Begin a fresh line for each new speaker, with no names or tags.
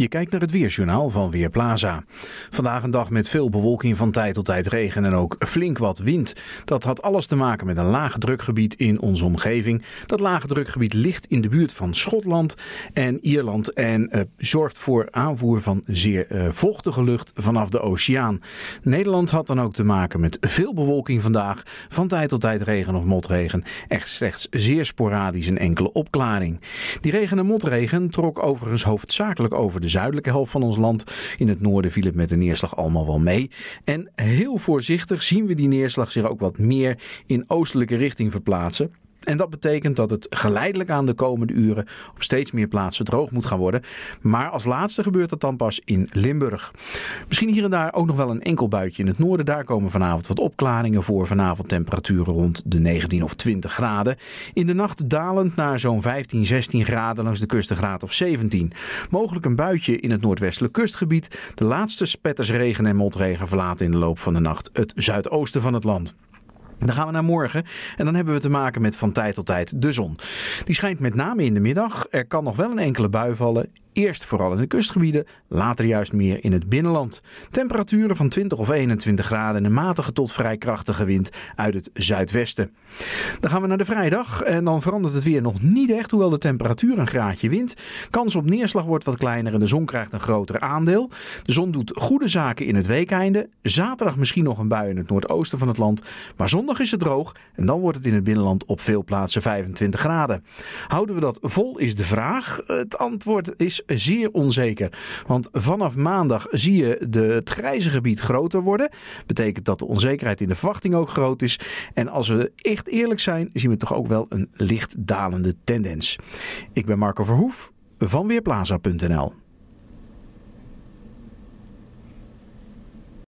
Je kijkt naar het weerjournaal van Weerplaza. Vandaag een dag met veel bewolking van tijd tot tijd regen en ook flink wat wind. Dat had alles te maken met een laag drukgebied in onze omgeving. Dat lage drukgebied ligt in de buurt van Schotland en Ierland en eh, zorgt voor aanvoer van zeer eh, vochtige lucht vanaf de oceaan. Nederland had dan ook te maken met veel bewolking vandaag. Van tijd tot tijd regen of motregen. Echt slechts zeer sporadisch een enkele opklaring. Die regen en motregen trok overigens hoofdzakelijk over de zuidelijke helft van ons land. In het noorden viel het met de neerslag allemaal wel mee. En heel voorzichtig zien we die neerslag zich ook wat meer in oostelijke richting verplaatsen. En dat betekent dat het geleidelijk aan de komende uren op steeds meer plaatsen droog moet gaan worden. Maar als laatste gebeurt dat dan pas in Limburg. Misschien hier en daar ook nog wel een enkel buitje in het noorden. Daar komen vanavond wat opklaringen voor. Vanavond temperaturen rond de 19 of 20 graden. In de nacht dalend naar zo'n 15, 16 graden langs de kust of 17. Mogelijk een buitje in het noordwestelijk kustgebied. De laatste regen en motregen verlaten in de loop van de nacht het zuidoosten van het land. Dan gaan we naar morgen en dan hebben we te maken met van tijd tot tijd de zon. Die schijnt met name in de middag. Er kan nog wel een enkele bui vallen. Eerst vooral in de kustgebieden, later juist meer in het binnenland. Temperaturen van 20 of 21 graden en een matige tot vrij krachtige wind uit het zuidwesten. Dan gaan we naar de vrijdag en dan verandert het weer nog niet echt, hoewel de temperatuur een graadje wint. Kans op neerslag wordt wat kleiner en de zon krijgt een groter aandeel. De zon doet goede zaken in het weekeinde. Zaterdag misschien nog een bui in het noordoosten van het land, maar zondag is het droog en dan wordt het in het binnenland op veel plaatsen 25 graden. Houden we dat vol is de vraag. Het antwoord is zeer onzeker. Want vanaf maandag zie je de, het grijze gebied groter worden. Betekent dat de onzekerheid in de verwachting ook groot is. En als we echt eerlijk zijn, zien we toch ook wel een licht dalende tendens. Ik ben Marco Verhoef van Weerplaza.nl.